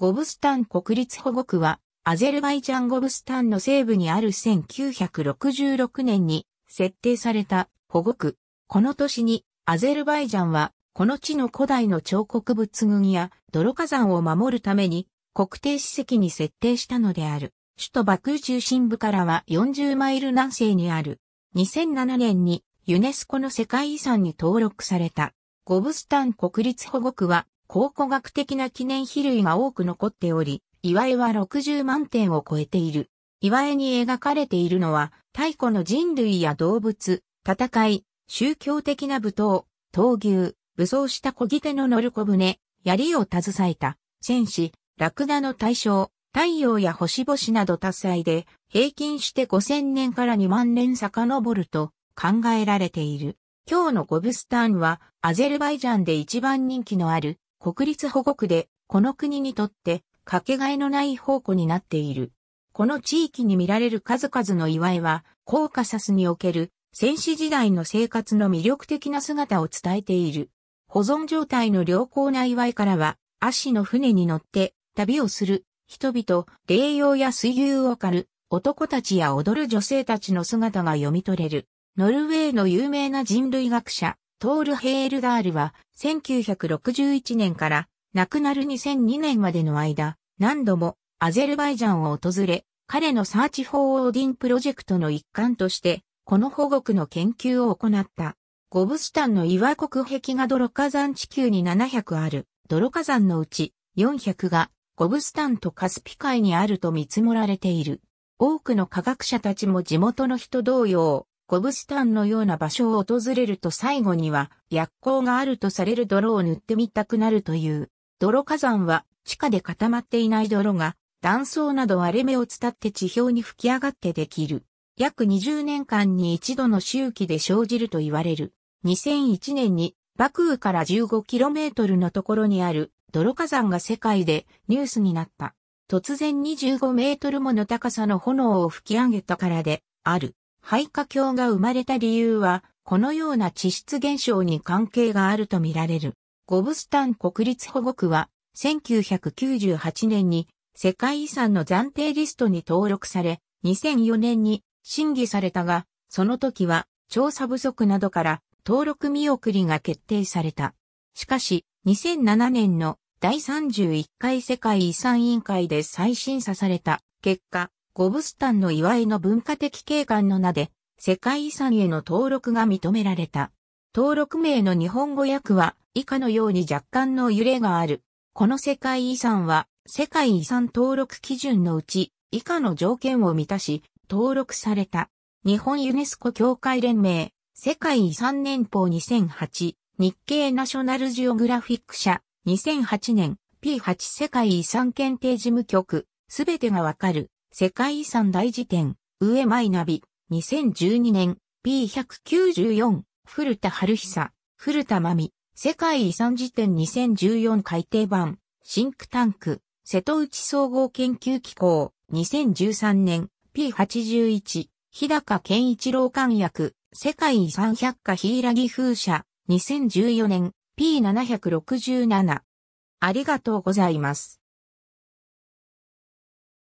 ゴブスタン国立保護区は、アゼルバイジャンゴブスタンの西部にある1966年に設定された保護区。この年に、アゼルバイジャンは、この地の古代の彫刻物群や泥火山を守るために国定史跡に設定したのである。首都バクー中心部からは40マイル南西にある。2007年にユネスコの世界遺産に登録された。ゴブスタン国立保護区は考古学的な記念碑類が多く残っており、岩絵は60万点を超えている。岩絵に描かれているのは、太古の人類や動物、戦い、宗教的な舞踏、闘牛、武装した小木手の乗る小舟、槍を携えた、戦士、ラクダの大将、太陽や星々など多彩で、平均して5000年から2万年遡ると考えられている。今日のゴブスターンは、アゼルバイジャンで一番人気のある国立保護区で、この国にとって、かけがえのない宝庫になっている。この地域に見られる数々の祝いは、コーカサスにおける戦死時代の生活の魅力的な姿を伝えている。保存状態の良好な祝いからは、足の船に乗って旅をする人々、霊用や水牛を狩る男たちや踊る女性たちの姿が読み取れる。ノルウェーの有名な人類学者、トール・ヘールダールは、1961年から亡くなる2002年までの間、何度もアゼルバイジャンを訪れ、彼のサーチ・フォー・オーディンプロジェクトの一環として、この保護区の研究を行った。ゴブスタンの岩国壁が泥火山地球に700ある、泥火山のうち400がゴブスタンとカスピ海にあると見積もられている。多くの科学者たちも地元の人同様、ゴブスタンのような場所を訪れると最後には薬効があるとされる泥を塗ってみたくなるという。泥火山は地下で固まっていない泥が断層など割れ目を伝って地表に吹き上がってできる。約20年間に一度の周期で生じると言われる。2001年に爆雨から 15km のところにある泥火山が世界でニュースになった。突然25メートルもの高さの炎を吹き上げたからである。廃下鏡が生まれた理由は、このような地質現象に関係があるとみられる。ゴブスタン国立保護区は、1998年に世界遺産の暫定リストに登録され、2004年に審議されたが、その時は調査不足などから登録見送りが決定された。しかし、2007年の第31回世界遺産委員会で再審査された結果、ゴブスタンの祝いの文化的景観の名で、世界遺産への登録が認められた。登録名の日本語訳は、以下のように若干の揺れがある。この世界遺産は、世界遺産登録基準のうち、以下の条件を満たし、登録された。日本ユネスコ協会連盟、世界遺産年報2008、日経ナショナルジオグラフィック社、2008年、P8 世界遺産検定事務局、すべてがわかる。世界遺産大辞典、上マイナビ、2012年、P194、古田春久、古田真美、世界遺産辞典2014改訂版、シンクタンク、瀬戸内総合研究機構、2013年、P81、日高健一郎官役、世界遺産百科柊ギ風車、2014年、P767。ありがとうございます。